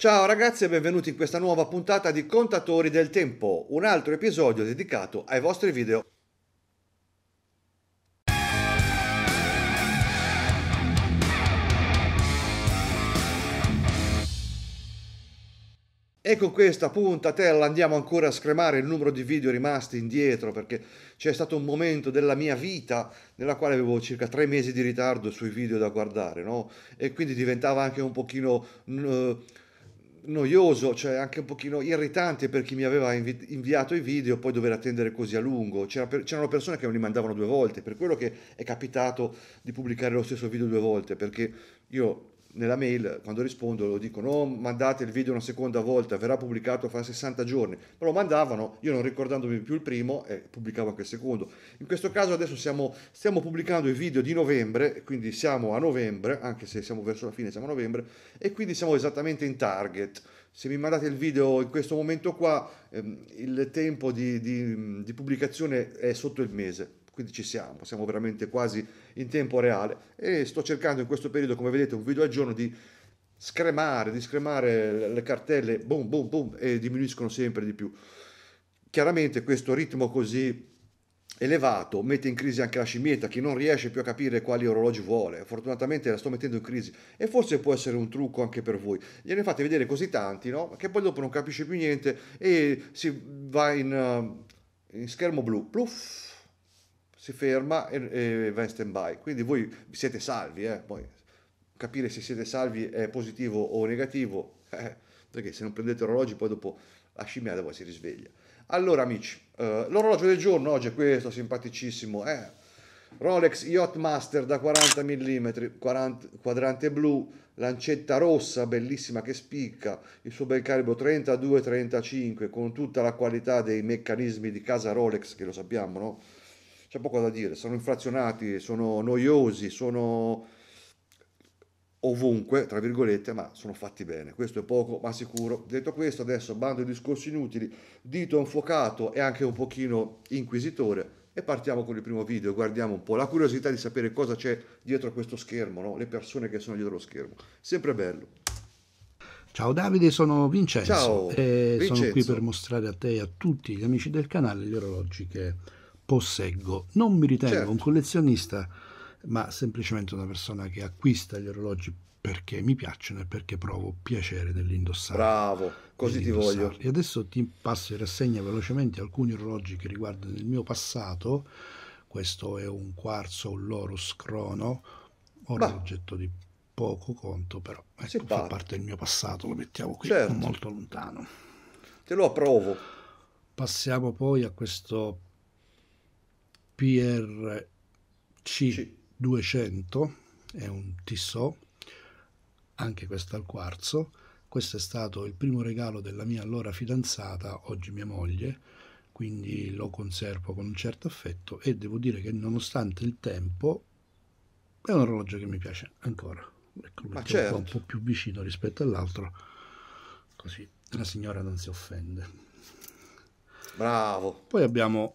Ciao ragazzi e benvenuti in questa nuova puntata di Contatori del Tempo, un altro episodio dedicato ai vostri video. E con questa puntatella andiamo ancora a scremare il numero di video rimasti indietro perché c'è stato un momento della mia vita nella quale avevo circa tre mesi di ritardo sui video da guardare, no? E quindi diventava anche un pochino... Uh, noioso, cioè anche un pochino irritante per chi mi aveva invi- inviato i video, poi dover attendere così a lungo. C'era per- c'erano persone che non li mandavano due volte, per quello che è capitato di pubblicare lo stesso video due volte, perché io nella mail quando rispondo lo dicono oh, mandate il video una seconda volta verrà pubblicato fra 60 giorni ma lo mandavano io non ricordandomi più il primo e eh, pubblicavo anche il secondo in questo caso adesso siamo, stiamo pubblicando i video di novembre quindi siamo a novembre anche se siamo verso la fine siamo a novembre e quindi siamo esattamente in target se mi mandate il video in questo momento qua ehm, il tempo di, di, di pubblicazione è sotto il mese quindi ci siamo, siamo veramente quasi in tempo reale e sto cercando in questo periodo, come vedete, un video al giorno di scremare, di scremare le cartelle, boom, boom, boom, e diminuiscono sempre di più. Chiaramente questo ritmo così elevato mette in crisi anche la scimmietta che non riesce più a capire quali orologi vuole. Fortunatamente la sto mettendo in crisi e forse può essere un trucco anche per voi. Gliene fate vedere così tanti, no? Che poi dopo non capisce più niente e si va in, eh, in schermo blu, pluff, si ferma e, e va in stand by. Quindi voi siete salvi, eh? poi capire se siete salvi è positivo o negativo, eh, perché se non prendete orologi poi dopo la scimmia da voi si risveglia. Allora amici, eh, l'orologio del giorno oggi è questo, simpaticissimo, eh? Rolex Yacht Master da 40 mm, 40, quadrante blu, lancetta rossa, bellissima che spicca, il suo bel calibro 32-35 con tutta la qualità dei meccanismi di casa Rolex, che lo sappiamo, no? c'è poco da dire, sono inflazionati, sono noiosi, sono ovunque, tra virgolette, ma sono fatti bene, questo è poco ma sicuro. Detto questo, adesso bando i discorsi inutili, dito infuocato e anche un pochino inquisitore e partiamo con il primo video, guardiamo un po' la curiosità di sapere cosa c'è dietro questo schermo, no? le persone che sono dietro lo schermo, sempre bello. Ciao Davide, sono Vincenzo, Ciao, Vincenzo. Eh, sono qui per mostrare a te e a tutti gli amici del canale gli orologi che posseggo. Non mi ritengo certo. un collezionista, ma semplicemente una persona che acquista gli orologi perché mi piacciono e perché provo piacere nell'indossare. Bravo, così ti voglio. E adesso ti passo in rassegna velocemente alcuni orologi che riguardano il mio passato. Questo è un quarzo, un Lorus Crono, ora oggetto di poco conto, però ecco, fa parte del mio passato, lo mettiamo qui, certo. molto lontano. Te lo approvo. Passiamo poi a questo PRC200, è un Tissot, anche questo al quarzo. Questo è stato il primo regalo della mia allora fidanzata, oggi mia moglie, quindi lo conservo con un certo affetto e devo dire che nonostante il tempo è un orologio che mi piace ancora. Ecco, Ma certo. un po' più vicino rispetto all'altro, così la signora non si offende. Bravo. Poi abbiamo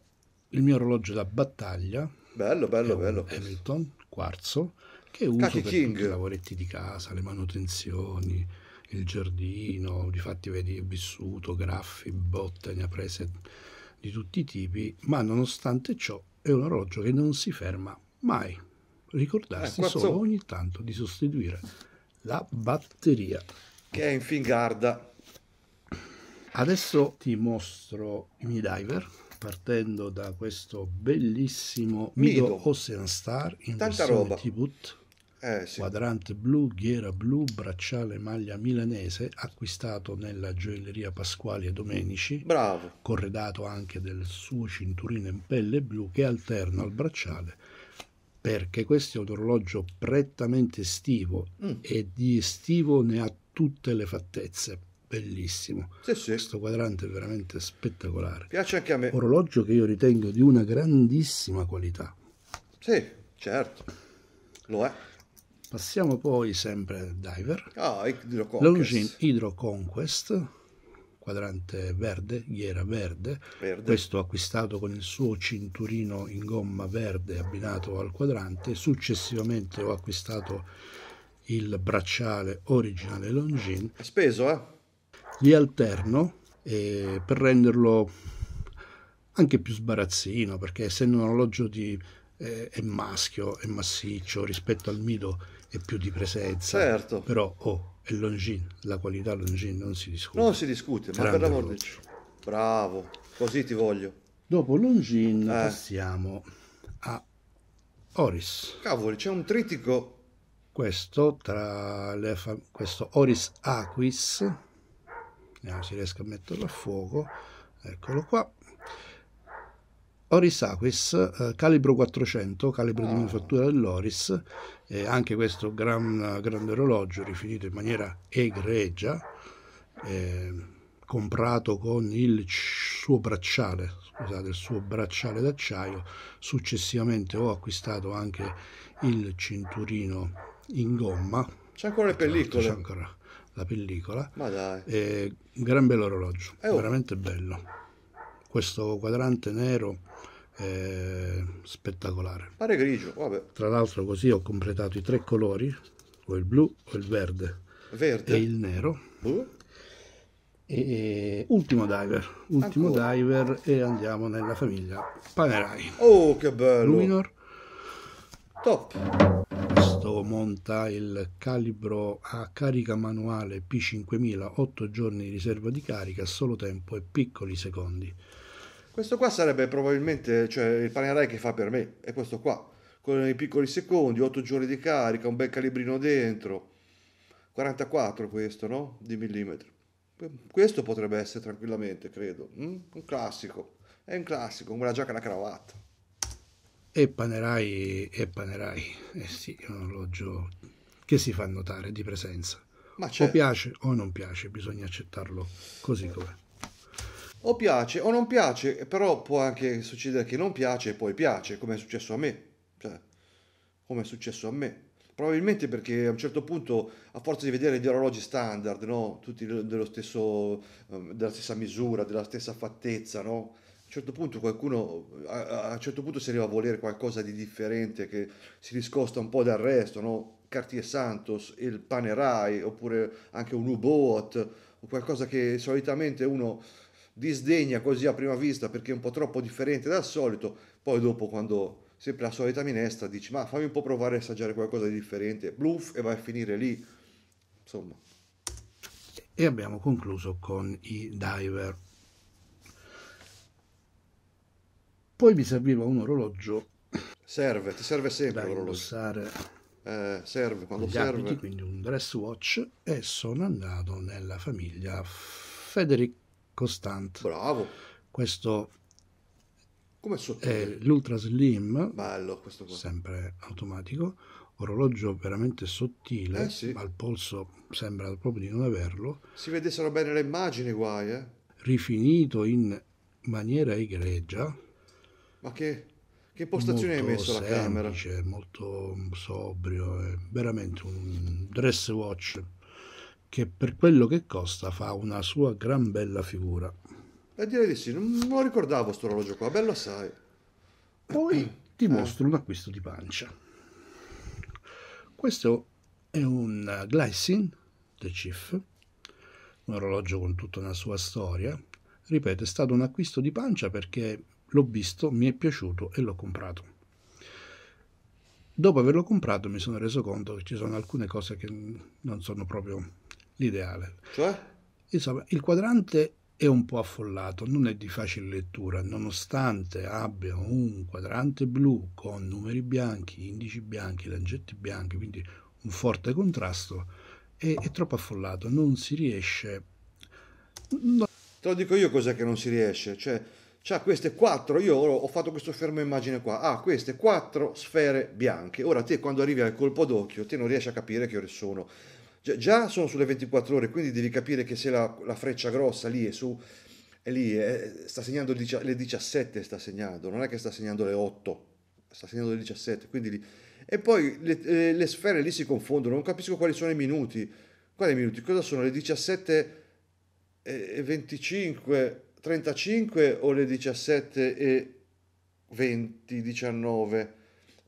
il mio orologio da battaglia. Bello, bello, bello. Hamilton, quarzo, che uso Kaki per King. i lavoretti di casa, le manutenzioni, il giardino, difatti vedi vissuto, graffi, botte, ne ha prese di tutti i tipi, ma nonostante ciò è un orologio che non si ferma mai. Ricordarsi eh, solo ogni tanto di sostituire la batteria. Che è in fin Adesso ti mostro i miei diver partendo da questo bellissimo Mido, Mido Ocean Star in Tanta roba. Tibut. Eh, sì. quadrante blu, ghiera blu, bracciale maglia milanese, acquistato nella gioielleria Pasquali e Domenici, Bravo. corredato anche del suo cinturino in pelle blu che alterna al bracciale, perché questo è un orologio prettamente estivo mm. e di estivo ne ha tutte le fattezze bellissimo. Sì, sì. Questo quadrante è veramente spettacolare. Piace anche a me. Orologio che io ritengo di una grandissima qualità. Sì, certo, lo è. Passiamo poi sempre al Diver. Ah, Hydro Conquest. Longin Hydro Conquest, quadrante verde, ghiera verde. verde. Questo acquistato con il suo cinturino in gomma verde abbinato al quadrante. Successivamente ho acquistato il bracciale originale Longin. Speso, eh? li alterno eh, per renderlo anche più sbarazzino, perché essendo un orologio di, eh, è maschio, è massiccio, rispetto al mito è più di presenza. Certo. Però, oh, è Longin, la qualità Longin non si discute. Non si discute, ma per l'amor di Dio. Bravo, così ti voglio. Dopo Longin eh. passiamo a Oris. Cavoli, c'è un tritico. Questo tra le fam- questo Oris Aquis vediamo se riesco a metterlo a fuoco eccolo qua Oris Aquis, eh, calibro 400, calibro di ah. manifattura dell'Oris, eh, anche questo gran, grande orologio rifinito in maniera egregia, eh, comprato con il suo bracciale, scusate, il suo bracciale d'acciaio, successivamente ho acquistato anche il cinturino in gomma. C'è ancora le pellicole. C'è ancora la pellicola. Ma dai. E, gran bello orologio, eh, oh. veramente bello. Questo quadrante nero è spettacolare. Pare grigio, vabbè. Tra l'altro così ho completato i tre colori, o il blu, o il verde, verde. e il nero. Uh. E, ultimo diver, ultimo Ancora. diver e andiamo nella famiglia Panerai. Oh, che bello! Luminor. Top stato monta il calibro a carica manuale P5000 8 giorni di riserva di carica, solo tempo e piccoli secondi. Questo qua sarebbe probabilmente cioè, il Panerai che fa per me, è questo qua, con i piccoli secondi, 8 giorni di carica, un bel calibrino dentro, 44 questo no? di millimetri. Questo potrebbe essere tranquillamente, credo, mm? un classico, è un classico, come la giacca e la cravatta. E Panerai, e Panerai, eh sì, è un orologio che si fa notare di presenza. Ma certo. O piace o non piace, bisogna accettarlo così com'è. O piace o non piace, però può anche succedere che non piace e poi piace, come è successo a me. Cioè, come è successo a me. Probabilmente perché a un certo punto, a forza di vedere gli orologi standard, no? tutti dello stesso, ehm, della stessa misura, della stessa fattezza, no? a un certo punto qualcuno a, a, un certo punto si arriva a volere qualcosa di differente che si discosta un po' dal resto, no? Cartier Santos, il Panerai, oppure anche un U-Boat, o qualcosa che solitamente uno disdegna così a prima vista perché è un po' troppo differente dal solito, poi dopo quando sempre la solita minestra dici ma fammi un po' provare a assaggiare qualcosa di differente, bluff e vai a finire lì, insomma. E abbiamo concluso con i diver Poi mi serviva un orologio. Serve, ti serve sempre l'orologio. Eh, serve quando gli serve. Abiti, quindi un dress watch e sono andato nella famiglia Federic Constant. Bravo. Questo Come è l'Ultra Slim, Bello, questo qua. sempre automatico, orologio veramente sottile, eh sì. al polso sembra proprio di non averlo. Si vedessero bene le immagini guai, eh? Rifinito in maniera egregia, ma che, che postazione molto hai messo la camera? Molto sobrio, è eh, veramente un dress watch che per quello che costa fa una sua gran bella figura. E eh, direi di sì, non, non lo ricordavo questo orologio qua, bello assai. Poi eh. ti mostro eh. un acquisto di pancia. Questo è un Glycine The Chief, un orologio con tutta una sua storia. Ripeto, è stato un acquisto di pancia perché l'ho visto, mi è piaciuto e l'ho comprato. Dopo averlo comprato mi sono reso conto che ci sono alcune cose che non sono proprio l'ideale. Cioè? Insomma, il quadrante è un po' affollato, non è di facile lettura, nonostante abbia un quadrante blu con numeri bianchi, indici bianchi, lancetti bianchi, quindi un forte contrasto, è, è troppo affollato, non si riesce... Non... Te lo dico io cos'è che non si riesce, cioè c'ha cioè, queste quattro, io ho fatto questo fermo immagine qua, ha ah, queste quattro sfere bianche. Ora te quando arrivi al colpo d'occhio, te non riesci a capire che ore sono. Gi- già sono sulle 24 ore, quindi devi capire che se la, la freccia grossa lì è su, è lì, è, sta segnando le 17, sta segnando, non è che sta segnando le 8, sta segnando le 17, quindi lì. E poi le, le, le sfere lì si confondono, non capisco quali sono i minuti. Quali minuti? Cosa sono? Le 17 e 25 35 o le 17 20, 19.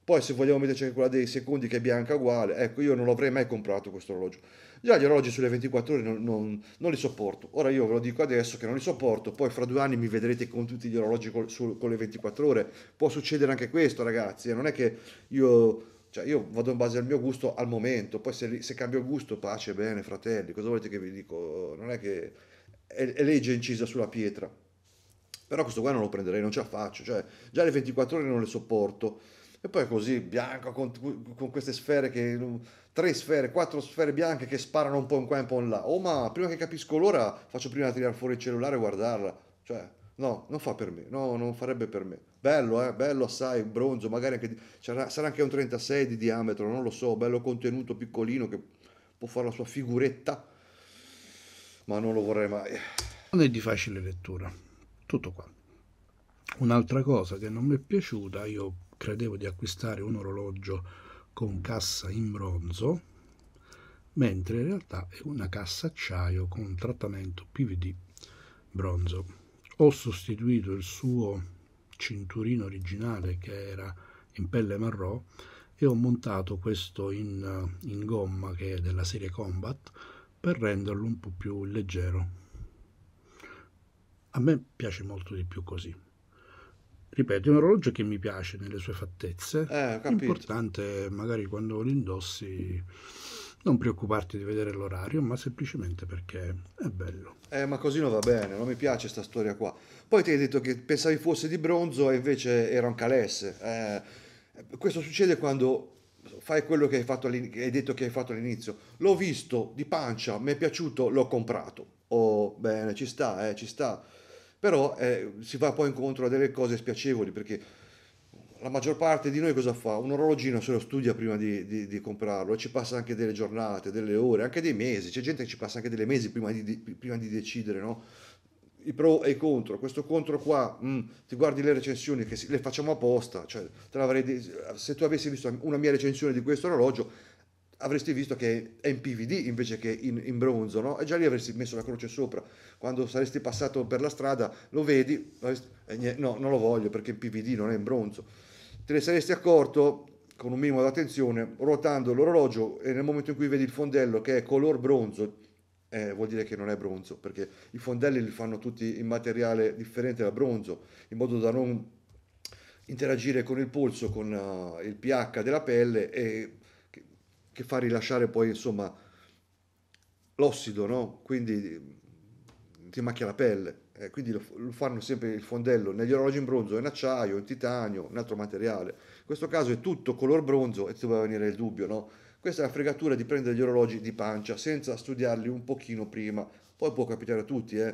Poi se vogliamo metterci anche quella dei secondi che è bianca uguale, ecco io non l'avrei mai comprato questo orologio. Già gli orologi sulle 24 ore non, non, non, li sopporto. Ora io ve lo dico adesso che non li sopporto, poi fra due anni mi vedrete con tutti gli orologi col, su, con le 24 ore. Può succedere anche questo ragazzi, eh, non è che io, cioè io vado in base al mio gusto al momento, poi se, se cambio gusto pace, bene fratelli, cosa volete che vi dico? Non è che è legge incisa sulla pietra. Però questo qua non lo prenderei, non ce la faccio, cioè già le 24 ore non le sopporto. E poi così bianco con, con queste sfere che tre sfere, quattro sfere bianche che sparano un po' in qua e un po' in là. Oh, ma prima che capisco l'ora, faccio prima tirare fuori il cellulare e guardarla. Cioè, no, non fa per me, no, non farebbe per me. Bello, eh, bello assai, bronzo, magari anche sarà anche un 36 di diametro, non lo so, bello contenuto piccolino che può fare la sua figuretta ma non lo vorrei mai. Non è di facile lettura, tutto qua. Un'altra cosa che non mi è piaciuta, io credevo di acquistare un orologio con cassa in bronzo, mentre in realtà è una cassa acciaio con trattamento PVD bronzo. Ho sostituito il suo cinturino originale che era in pelle marrò e ho montato questo in, eh, in gomma che è della serie Combat per renderlo un po' più leggero. A me piace molto di più così. Ripeto, è un orologio che mi piace nelle sue fattezze. Eh, L'importante è magari quando lo indossi non preoccuparti di vedere l'orario, ma semplicemente perché è bello. Eh, ma così non va bene, non mi piace questa storia qua. Poi ti hai detto che pensavi fosse di bronzo e invece era un calesse. Eh, questo succede quando fai quello che hai, fatto che hai detto che hai fatto all'inizio. L'ho visto di pancia, mi è piaciuto, l'ho comprato. Oh, bene, ci sta, eh, ci sta. Però eh, si va poi incontro a delle cose spiacevoli perché la maggior parte di noi cosa fa? Un orologino se lo studia prima di, di, di comprarlo, ci passa anche delle giornate, delle ore, anche dei mesi. C'è gente che ci passa anche dei mesi prima di, prima di decidere, no? i pro e i contro, questo contro qua, mh, mm, ti guardi le recensioni che le facciamo apposta, cioè, se tu avessi visto una mia recensione di questo orologio avresti visto che è in PVD invece che in, in bronzo, no? E già lì avresti messo la croce sopra, quando saresti passato per la strada lo vedi, eh, no, non lo voglio perché in PVD non è in bronzo, te ne saresti accorto con un minimo d'attenzione, ruotando l'orologio e nel momento in cui vedi il fondello che è color bronzo, eh, vuol dire che non è bronzo, perché i fondelli li fanno tutti in materiale differente da bronzo, in modo da non interagire con il polso, con uh, il pH della pelle e che, che fa rilasciare poi insomma l'ossido, no? quindi mm, ti macchia la pelle. Eh, quindi lo, lo, fanno sempre il fondello negli orologi in bronzo, in acciaio, in titanio, un altro materiale. In questo caso è tutto color bronzo e ti doveva venire il dubbio, no? Questa è la fregatura di prendere gli orologi di pancia senza studiarli un pochino prima. Poi può capitare a tutti, eh.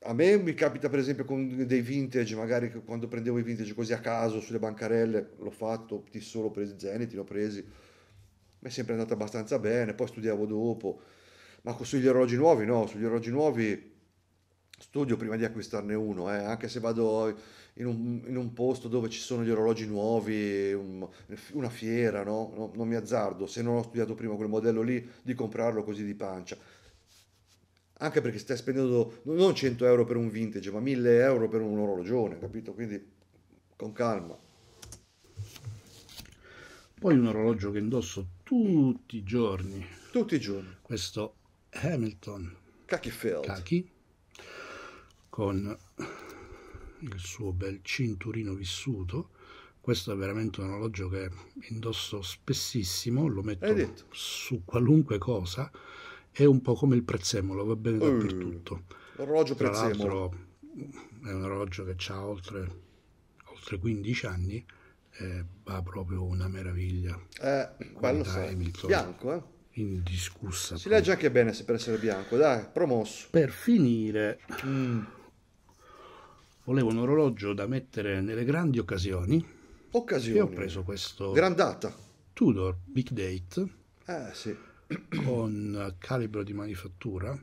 A me mi capita per esempio con dei vintage, magari quando prendevo i vintage così a caso sulle bancarelle, l'ho fatto, ti solo presi Zeniti, l'ho presi. Mi è sempre andata abbastanza bene, poi studiavo dopo. Ma sugli orologi nuovi no, sugli orologi nuovi studio prima di acquistarne uno, eh, anche se vado in un, in un, posto dove ci sono gli orologi nuovi, un, una fiera, no? No, non mi azzardo, se non ho studiato prima quel modello lì, di comprarlo così di pancia. Anche perché stai spendendo non 100 euro per un vintage, ma 1000 euro per un orologione, capito? Quindi con calma. Poi un orologio che indosso tutti i giorni. Tutti i giorni. Questo Hamilton. Cacchifeld. Cacchi con il suo bel cinturino vissuto questo è veramente un orologio che indosso spessissimo, lo metto su qualunque cosa, è un po' come il prezzemolo, va bene uh, dappertutto. Eh, orologio Tra prezzemolo. È un orologio che ha oltre, oltre 15 anni e va proprio una meraviglia. Eh, bello Hamilton, Bianco, eh? Indiscussa. Si legge anche bene se per essere bianco, dai, promosso. Per finire... Mm Volevo un orologio da mettere nelle grandi occasioni. Occasioni. E ho preso questo. Grandata. Tudor Big Date. Eh sì. Con calibro di manifattura.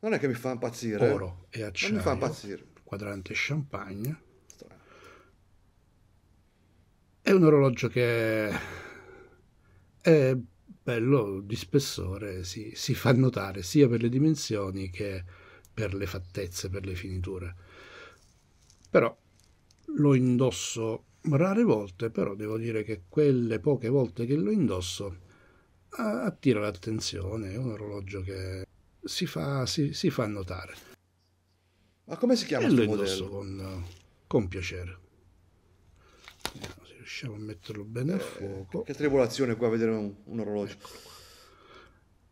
Non è che mi fa impazzire. Oro e acciaio. Non mi fa impazzire. Quadrante champagne. Strano. È un orologio che è bello di spessore, si, si, fa notare sia per le dimensioni che per le fattezze, per le finiture. Però lo indosso rare volte, però devo dire che quelle poche volte che lo indosso attira l'attenzione, è un orologio che si fa, si, si fa notare. Ma come si chiama e lo modello? Con, con piacere. Vediamo se riusciamo a metterlo bene eh, al fuoco. Che tribolazione qua a vedere un, un orologio. Ecco.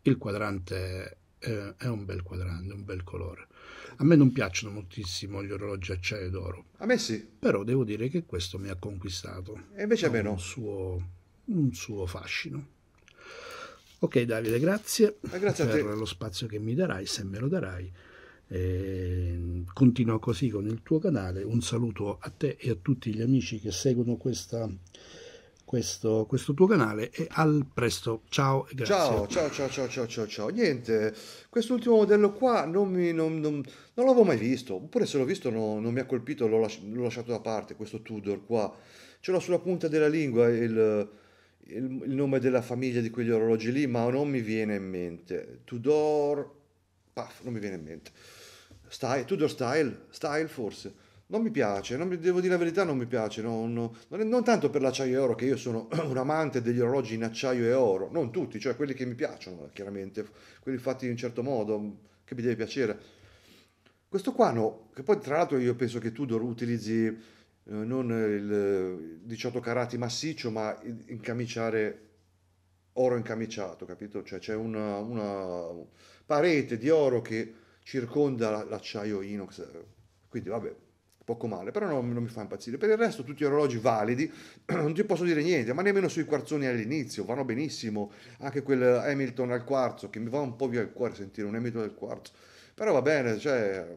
Il quadrante eh, è un bel quadrante, un bel colore. A me non piacciono moltissimo gli orologi acciaio d'oro. A me sì. Però devo dire che questo mi ha conquistato. E invece a me no. Un suo, un suo fascino. Ok Davide, grazie, eh, grazie per lo spazio che mi darai, se me lo darai. Eh, continua così con il tuo canale. Un saluto a te e a tutti gli amici che seguono questa questo, questo, tuo canale e al presto. Ciao e grazie. Ciao, ciao, ciao, ciao, ciao, ciao, ciao. Niente, quest'ultimo modello qua non, mi, non, non, non l'avevo mai visto, oppure se l'ho visto no, non mi ha colpito, l'ho, lasci- l'ho, lasciato da parte, questo Tudor qua. Ce l'ho sulla punta della lingua il, il, il, nome della famiglia di quegli orologi lì, ma non mi viene in mente. Tudor, paf, non mi viene in mente. Style, Tudor Style, Style forse non mi piace, non mi, devo dire la verità, non mi piace, non, non, non tanto per l'acciaio e oro, che io sono un amante degli orologi in acciaio e oro, non tutti, cioè quelli che mi piacciono, chiaramente, quelli fatti in un certo modo, che mi deve piacere. Questo qua no, che poi tra l'altro io penso che Tudor utilizzi eh, non il 18 carati massiccio, ma incamiciare oro incamiciato, capito? Cioè c'è una, una parete di oro che circonda l'acciaio inox, quindi vabbè, poco male, però non, non mi fa impazzire. Per il resto tutti gli orologi validi, non ti posso dire niente, ma nemmeno sui quarzoni all'inizio, vanno benissimo, anche quel Hamilton al quarzo, che mi va un po' via il cuore sentire un Hamilton al quarzo, però va bene, cioè...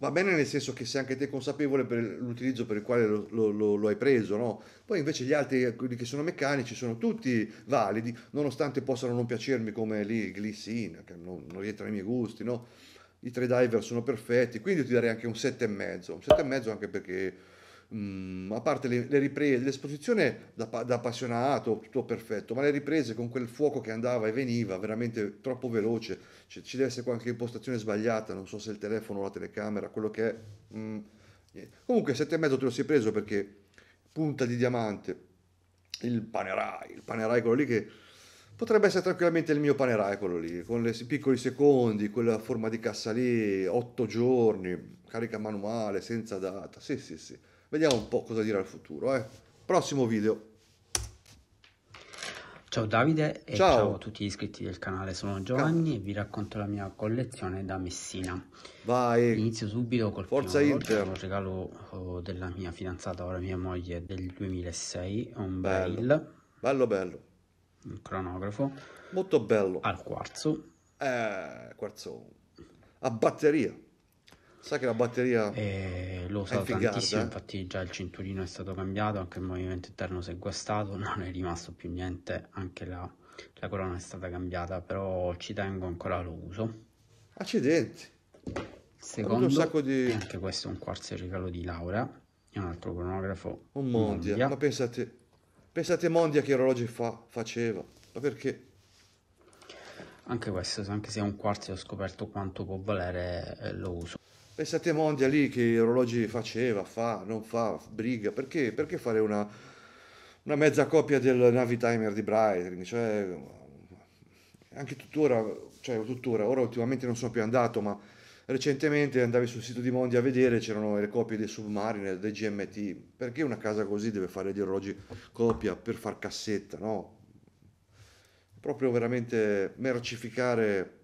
Va bene nel senso che sei anche te consapevole per l'utilizzo per il quale lo, lo, lo hai preso, no? Poi invece gli altri, quelli che sono meccanici, sono tutti validi, nonostante possano non piacermi come lì Glissin, che non, non rientra nei miei gusti, no? i tre diver sono perfetti, quindi ti darei anche un 7,5, un 7,5 anche perché mh, mm, a parte le, le riprese, l'esposizione da, da, appassionato, tutto perfetto, ma le riprese con quel fuoco che andava e veniva, veramente troppo veloce, cioè, ci deve essere qualche impostazione sbagliata, non so se il telefono o la telecamera, quello che è. Mh, mm, Comunque 7,5 te lo sei preso perché punta di diamante, il panerai, il panerai quello lì che potrebbe essere tranquillamente il mio panerai quello lì, con i piccoli secondi, quella forma di cassa lì, 8 giorni, carica manuale, senza data, sì sì sì, vediamo un po' cosa dirà il futuro, eh. prossimo video. Ciao Davide e ciao. ciao. a tutti gli iscritti del canale, sono Giovanni e vi racconto la mia collezione da Messina. Vai! Inizio subito col Forza primo Inter. un regalo eh, della mia fidanzata, ora mia moglie, del 2006, un bello. Bail. Bello bello cronografo. Molto bello. Al quarzo. Eh, quarzo. A batteria. Sai che la batteria eh, lo so tantissimo, eh? infatti già il cinturino è stato cambiato, anche il movimento interno si è guastato, non è rimasto più niente, anche la, la corona è stata cambiata, però ci tengo ancora lo uso. Accidenti. Secondo un sacco di... anche questo è un quarzo regalo di laurea è un altro cronografo. un mondia, mondia. ma pensate Pensate Mondia che orologi fa, faceva, ma perché? Anche questo, anche se è un quarzo ho scoperto quanto può valere, eh, lo uso. Pensate Mondia lì che orologi faceva, fa, non fa, briga, perché, perché fare una, una mezza copia del Navi Timer di Breitling? Cioè, anche tuttora, cioè tuttora, ora ultimamente non sono più andato, ma recentemente andavi sul sito di Mondi a vedere, c'erano le copie dei Submariner, dei GMT, perché una casa così deve fare gli orologi copia per far cassetta, no? Proprio veramente mercificare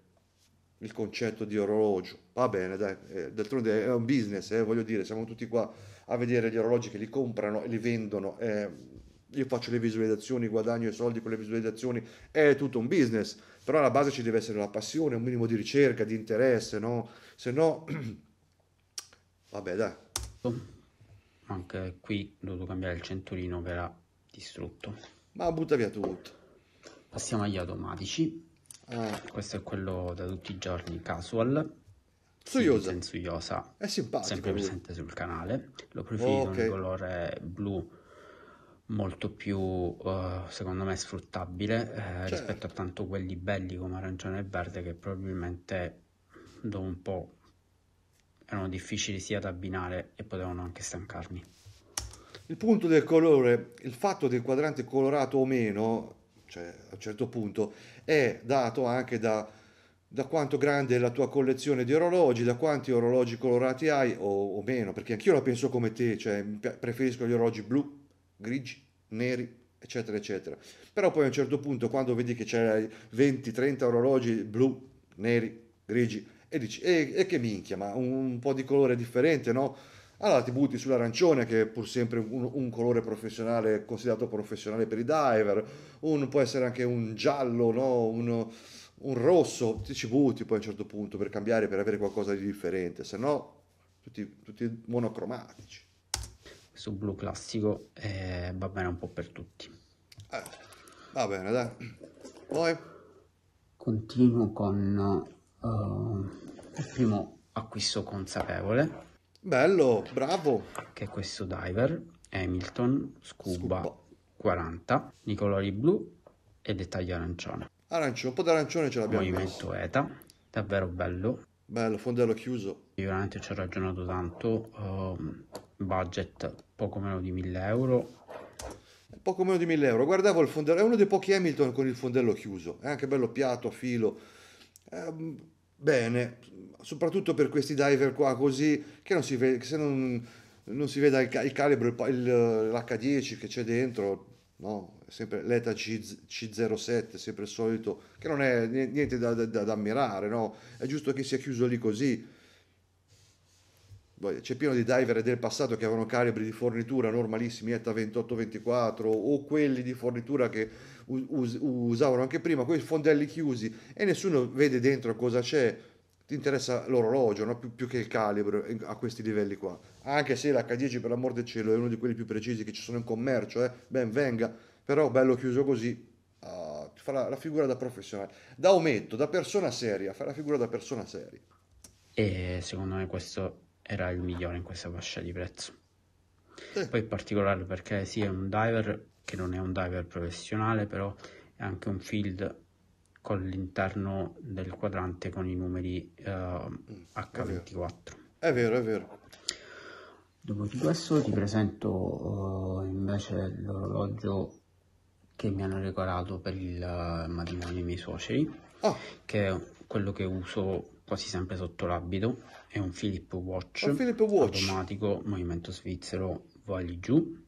il concetto di orologio. Va bene, dai, eh, d'altronde è un business, eh, voglio dire, siamo tutti qua a vedere gli orologi che li comprano e li vendono. Eh, io faccio le visualizzazioni, guadagno i soldi con le visualizzazioni, è tutto un business però alla base ci deve essere la passione, un minimo di ricerca, di interesse, no? Se no, vabbè dai. Anche qui ho dovuto cambiare il centurino che era distrutto. Ma butta via tutto. Passiamo agli automatici. Ah. Questo è quello da tutti i giorni casual. Suiosa. È simpatico. Sempre presente sul canale. Lo preferito oh, okay. colore blu molto più, uh, secondo me, sfruttabile eh, certo. rispetto a tanto quelli belli come arancione e verde che probabilmente dopo un po' erano difficili sia da abbinare e potevano anche stancarmi. Il punto del colore, il fatto del quadrante colorato o meno, cioè a un certo punto, è dato anche da, da quanto grande è la tua collezione di orologi, da quanti orologi colorati hai o, o meno, perché anch'io la penso come te, cioè preferisco gli orologi blu grigi, neri, eccetera, eccetera. Però poi a un certo punto, quando vedi che c'è 20-30 orologi blu, neri, grigi, e dici, e, e che minchia, ma un, un, po' di colore differente, no? Allora ti butti sull'arancione, che è pur sempre un, un colore professionale, considerato professionale per i diver, un, può essere anche un giallo, no? Un, un rosso, ti ci butti poi a un certo punto per cambiare, per avere qualcosa di differente, se no tutti, tutti monocromatici questo blu classico eh, va bene un po' per tutti eh, va bene dai poi continuo con uh, il primo acquisto consapevole bello bravo che è questo diver Hamilton Scuba, Scuba. 40 di colori blu e dettagli arancione arancione un po' d'arancione ce l'abbiamo movimento messo. ETA davvero bello bello fondello chiuso io veramente ci ho ragionato tanto uh, budget poco meno di 1000 euro poco meno di 1000 euro guardavo il fondello è uno dei pochi Hamilton con il fondello chiuso è anche bello piatto a filo eh, bene soprattutto per questi diver qua così che non si vede se non, non si veda il, il calibro il, l'H10 che c'è dentro no sempre l'ETA C, 07 sempre il solito che non è niente da, da, da, da ammirare no è giusto che sia chiuso lì così c'è pieno di diver del passato che avevano calibri di fornitura normalissimi ETA 28-24 o quelli di fornitura che us- usavano anche prima, quei fondelli chiusi e nessuno vede dentro cosa c'è, ti interessa l'orologio no? più, più, che il calibro eh, a questi livelli qua, anche se l'H10 per l'amor del cielo è uno di quelli più precisi che ci sono in commercio, eh? ben venga, però bello chiuso così. Uh, fa la, la figura da professionale, da ometto, da persona seria, fa la figura da persona seria. E secondo me questo era il migliore in questa fascia di prezzo. Poi è particolare perché sì, è un diver che non è un diver professionale, però è anche un field con l'interno del quadrante con i numeri uh, eh, H24. Mm, è vero, è vero. È vero. Dopo di questo ti presento uh, invece l'orologio che mi hanno regalato per il eh, matrimonio dei miei suoceri, oh. che è quello che uso quasi sempre sotto l'abito, è un Philip Watch, un Philip Watch. automatico, movimento svizzero, voli giù.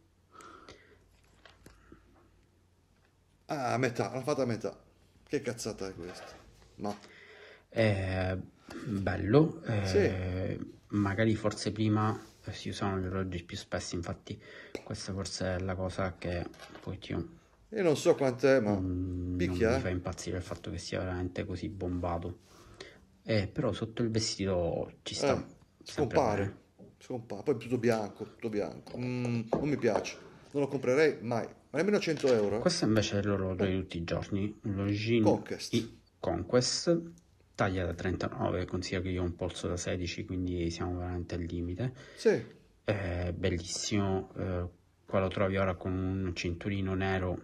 Ah, a metà, l'ha fatta a metà. Che cazzata è questa? Ma... È bello, eh, sì. magari forse prima eh, si usano gli orologi più spessi, infatti questa forse è la cosa che un pochettino... Io non so quant'è, ma... Mm, Picchia. Non mi eh. fa impazzire il fatto che sia veramente così bombato. Eh, però sotto il vestito ci sta. Eh, scompare, scompare. Poi tutto bianco, tutto bianco. Mm, non mi piace. Non lo comprerei mai. Ma nemmeno a 100 euro. Eh? Questo invece è l'orologio oh. di eh. tutti i giorni. Lo Jean Conquest. I Conquest. Taglia da 39, consiglio che io ho un polso da 16, quindi siamo veramente al limite. Sì. È eh, bellissimo. Eh, qua lo trovi ora con un cinturino nero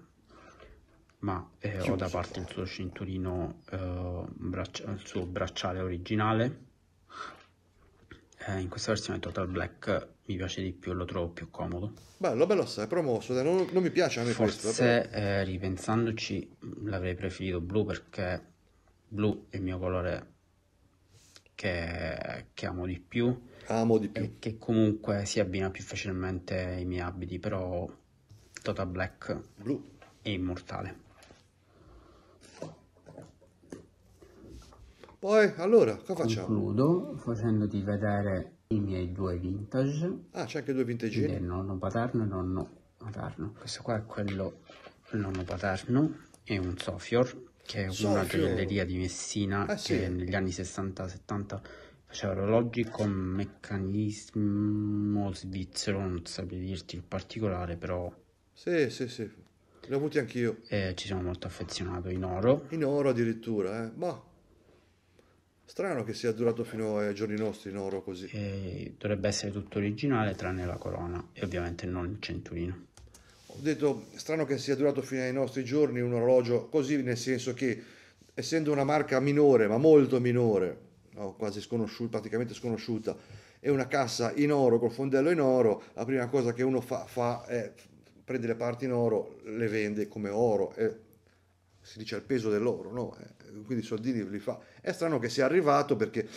ma eh, ho da parte il suo cinturino, eh, braccia, il suo bracciale originale. Eh, in questa versione Total Black mi piace di più, lo trovo più comodo. Bello, bello assai, promosso, non, non mi piace a me Forse, questo. Forse eh, ripensandoci mm, l'avrei preferito blu perché blu è il mio colore che, che amo di più. Amo di più. E che comunque si abbina più facilmente ai miei abiti, però Total Black blu. è immortale. Poi, allora, cosa facciamo? Concludo facendoti vedere i miei due vintage. Ah, c'è anche due vintage? Il nonno paterno e nonno materno. Questo qua è quello il nonno paterno, è un Sofior, che è Sofior. una gioielleria di Messina ah, sì. che negli anni 60-70 c'era orologi con meccanismo svizzero, non saprei dirti il particolare, però... Sì, sì, sì, li ho avuti anch'io. Eh, ci sono molto affezionato in oro. In oro addirittura, eh? Ma Strano che sia durato fino ai giorni nostri in oro così. E dovrebbe essere tutto originale tranne la corona e ovviamente non il centurino. Ho detto strano che sia durato fino ai nostri giorni un orologio così nel senso che essendo una marca minore ma molto minore, no, quasi sconosciuta, praticamente sconosciuta, e una cassa in oro col fondello in oro, la prima cosa che uno fa, fa è prende le parti in oro, le vende come oro e si dice al peso dell'oro, no? Eh, quindi i soldini li fa. È strano che sia arrivato perché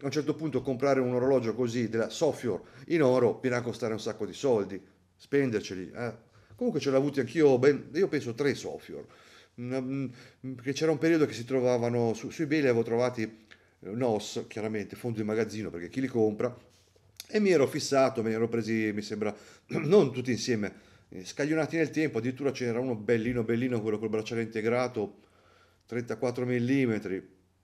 a un certo punto comprare un orologio così della Sofior in oro viene a costare un sacco di soldi, spenderceli. Eh? Comunque ce l'ho avuti anch'io, ben, io penso tre Sofior, perché mm, mm, mm, c'era un periodo che si trovavano, su, su eBay avevo trovati eh, NOS, chiaramente, fondo di magazzino, perché chi li compra, e mi ero fissato, me ne ero presi, mi sembra, non tutti insieme, eh, scaglionati nel tempo, addirittura c'era uno bellino bellino, quello col bracciale integrato, 34 mm.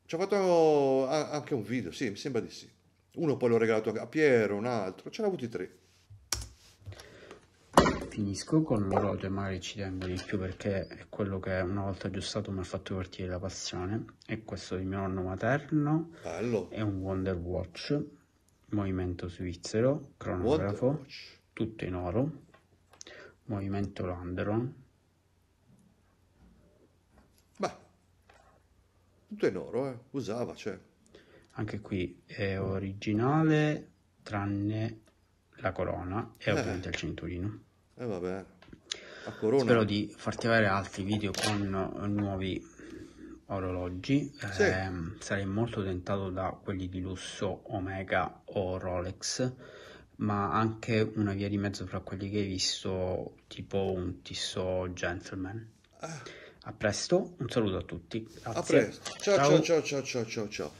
Ci ho fatto anche un video, sì, mi sembra di sì. Uno poi l'ho regalato a Piero, un altro, ce ne avuti tre. Finisco con l'orologio, magari ci tengo di più perché è quello che una volta aggiustato mi ha fatto partire la passione. E questo di mio nonno materno. Bello. È un Wonder Watch, movimento svizzero, cronografo, tutto in oro movimento Landron. Beh, tutto in oro, eh. usava, cioè. Anche qui è originale, tranne la corona e eh. ovviamente il cinturino. E eh, vabbè, la corona. Spero di farti avere altri video con nuovi orologi. Sì. Eh, sarei molto tentato da quelli di lusso Omega o Rolex ma anche una via di mezzo fra quelli che hai visto, tipo un Tisso Gentleman. Ah. A presto, un saluto a tutti. Grazie. A presto. Ciao ciao ciao ciao ciao ciao. ciao.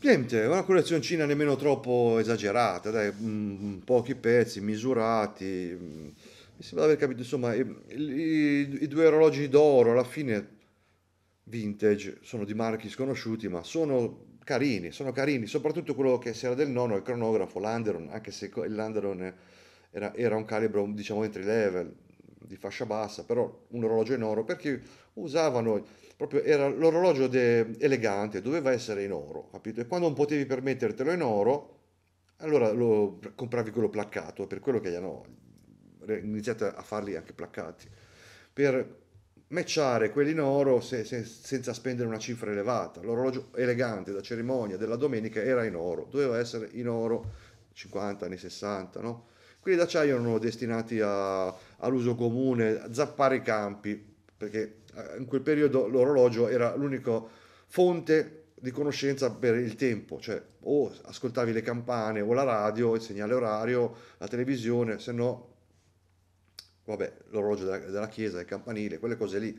Niente, una collezioncina nemmeno troppo esagerata, dai, mm, mm, pochi pezzi misurati. Mi sembra di aver capito, insomma, i, i, i due orologi d'oro alla fine vintage sono di marchi sconosciuti, ma sono carini, sono carini, soprattutto quello che si era del nono, il cronografo, l'Anderon, anche se l'Anderon era, era, un calibro diciamo entry level, di fascia bassa, però un orologio in oro, perché usavano, proprio era l'orologio de, elegante, doveva essere in oro, capito? E quando non potevi permettertelo in oro, allora lo compravi quello placcato, per quello che gli hanno iniziato a farli anche placcati. Per matchare quelli in oro se, se, senza spendere una cifra elevata. L'orologio elegante da cerimonia della domenica era in oro, doveva essere in oro 50 anni 60, no? Quelli d'acciaio erano destinati a, all'uso comune, a zappare i campi, perché eh, in quel periodo l'orologio era l'unica fonte di conoscenza per il tempo, cioè o ascoltavi le campane o la radio, il segnale orario, la televisione, se no vabbè, l'orologio della, della chiesa, il campanile, quelle cose lì.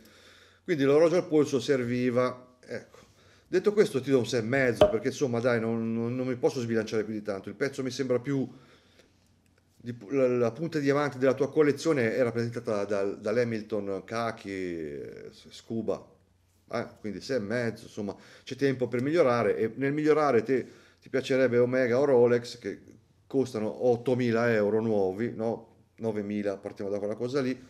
Quindi l'orologio al polso serviva, ecco. Detto questo ti do un 6 e mezzo perché insomma dai non, non, non, mi posso sbilanciare più di tanto, il pezzo mi sembra più... Di, la, la, punta di diamante della tua collezione è rappresentata dal, dall'Hamilton Kaki Scuba, eh, quindi 6 e mezzo, insomma c'è tempo per migliorare e nel migliorare te, ti piacerebbe Omega o Rolex che costano 8.000 euro nuovi, no? 9.000, partiamo da quella cosa lì,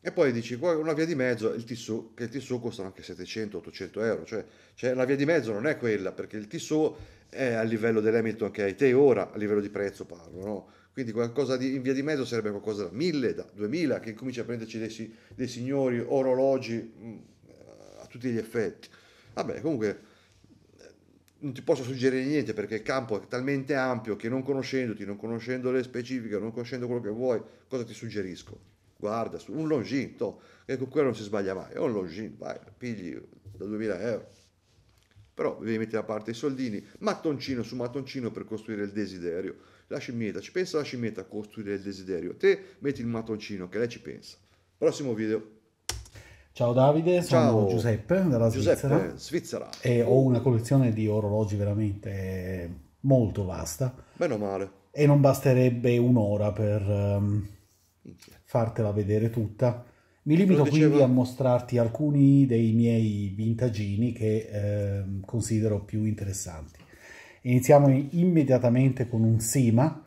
e poi dici una via di mezzo, il tissu, che il tissu costa anche 700-800 euro, cioè, cioè, la via di mezzo non è quella, perché il tissu è a livello dell'Hamilton che hai te ora, a livello di prezzo parlo, no? Quindi qualcosa di, in via di mezzo sarebbe qualcosa da 1000, da 2000, che comincia a prenderci dei, dei signori orologi mh, mm, a tutti gli effetti. Vabbè, comunque non ti posso suggerire niente perché il campo è talmente ampio che non conoscendoti, non conoscendo le specifiche, non conoscendo quello che vuoi, cosa ti suggerisco? Guarda, un longin, che ecco quello non si sbaglia mai, è un longin, vai, pigli da 2000 euro. Però devi mettere a parte i soldini, mattoncino su mattoncino per costruire il desiderio. La scimmietta, ci pensa la scimmietta a costruire il desiderio, te metti il mattoncino che lei ci pensa. Prossimo video. Ciao Davide, Ciao. sono Giuseppe dalla Svizzera, Giuseppe, Svizzera. e ho una collezione di orologi veramente molto vasta. Meno male. E non basterebbe un'ora per um, fartela vedere tutta. Mi limito dicevo... quindi a mostrarti alcuni dei miei vintagini che eh, considero più interessanti. Iniziamo immediatamente con un Sima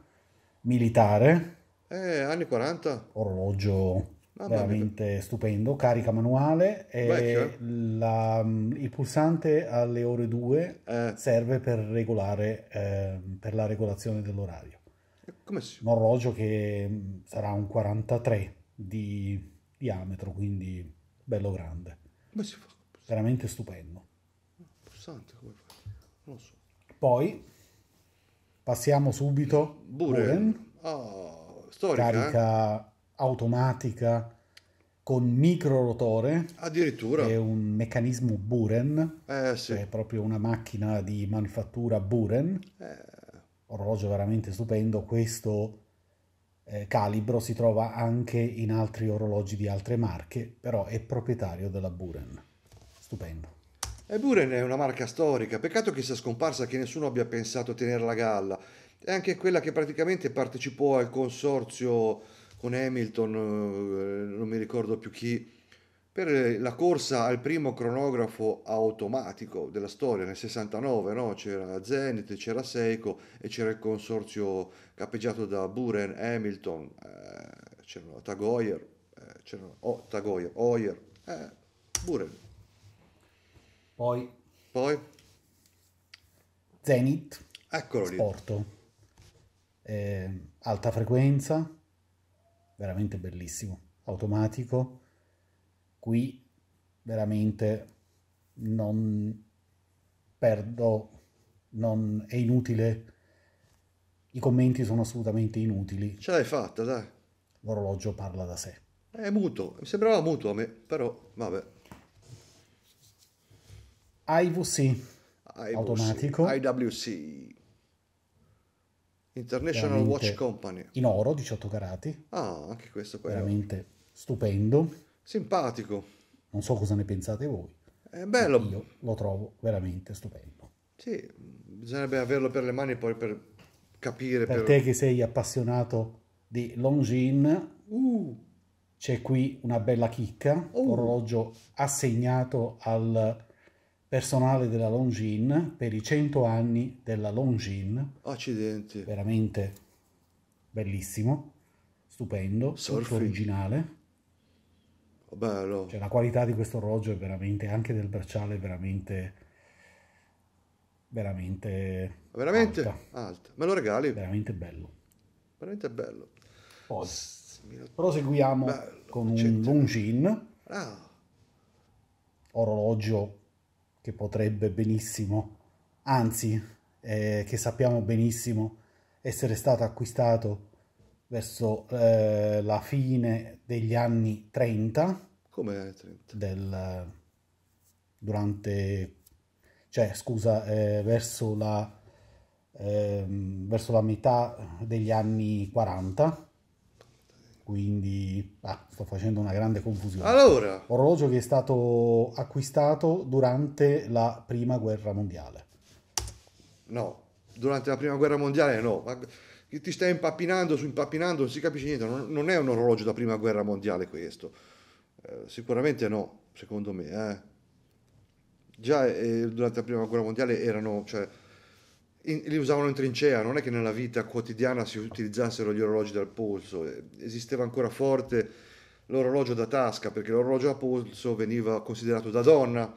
militare. Eh, anni 40. Orologio Ah, veramente ecco. stupendo, carica manuale e eh? la, il pulsante alle ore 2 eh. serve per regolare eh, per la regolazione dell'orario. Come si... Un orologio che mm, sarà un 43 di diametro, quindi bello grande. Come si fa? Veramente stupendo. Pulsante come fa? Non lo so. Poi passiamo subito Buren. Buren. Oh, ah, storica, carica eh? automatica con micro rotore. Addirittura. È un meccanismo Buren. Eh, sì. È proprio una macchina di manifattura Buren. Eh. Orologio veramente stupendo. Questo eh, calibro si trova anche in altri orologi di altre marche, però è proprietario della Buren. Stupendo. E Buren è una marca storica, peccato che sia scomparsa che nessuno abbia pensato a tenerla a galla. È anche quella che praticamente partecipò al consorzio con Hamilton, eh, non mi ricordo più chi, per la corsa al primo cronografo automatico della storia nel 69, no? c'era Zenith, c'era Seiko e c'era il consorzio capeggiato da Buren, Hamilton, eh, c'era Tagoyer, eh, c'era oh, Tagoyer, Hoyer, eh, Buren. Poi? Poi? Zenith, Eccolo lì. Sporto, eh, alta frequenza, veramente bellissimo, automatico. Qui veramente non perdo, non è inutile, i commenti sono assolutamente inutili. Ce l'hai fatta, dai. L'orologio parla da sé. È muto, mi sembrava muto a me, però vabbè. IVC, IVC automatico. IWC. International Watch Company. In oro, 18 carati. Ah, anche questo qua. Veramente è stupendo. Simpatico. Non so cosa ne pensate voi. È bello. Io lo trovo veramente stupendo. Sì, bisognerebbe averlo per le mani poi per capire. Per, per... te che sei appassionato di Longines, uh. c'è qui una bella chicca, uh. orologio assegnato al personale della Longines per i 100 anni della Longines. Accidenti. Veramente bellissimo, stupendo, surf originale. Oh, bello. Cioè, la qualità di questo orologio è veramente, anche del bracciale, è veramente, veramente, veramente alta. alta. Me lo regali? Veramente bello. Veramente bello. Poi, proseguiamo bello, con un Longines. Ah. Orologio che potrebbe benissimo, anzi eh, che sappiamo benissimo essere stato acquistato verso eh, la fine degli anni 30. Come 30? Del, durante, cioè scusa, eh, verso, la, ehm, verso la metà degli anni 40 quindi ah, sto facendo una grande confusione. Allora, orologio che è stato acquistato durante la prima guerra mondiale. No, durante la prima guerra mondiale no, ma ti stai impappinando su impappinando, non si capisce niente, non, non è un orologio da prima guerra mondiale questo, eh, sicuramente no, secondo me. Eh. Già eh, durante la prima guerra mondiale erano, cioè, in, li usavano in trincea, non è che nella vita quotidiana si utilizzassero gli orologi dal polso, eh, esisteva ancora forte l'orologio da tasca perché l'orologio a polso veniva considerato da donna,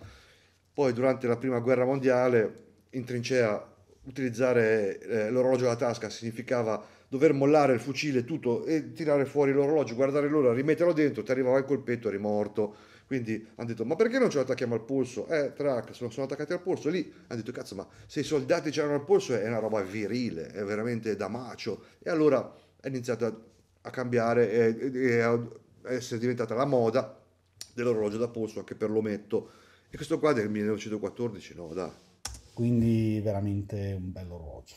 poi durante la prima guerra mondiale in trincea utilizzare eh, l'orologio da tasca significava dover mollare il fucile tutto e tirare fuori l'orologio, guardare l'ora, rimetterlo dentro, ti arrivava il colpetto, eri morto quindi hanno detto, ma perché non ce lo attacchiamo al polso? Eh, track, sono, sono attaccati al polso. lì hanno detto, cazzo, ma se i soldati c'erano al polso è una roba virile, è veramente da macio. E allora è iniziata a cambiare e a essere diventata la moda dell'orologio da polso anche per l'ometto. E questo qua del 1914, no, dai. Quindi veramente un bello orologio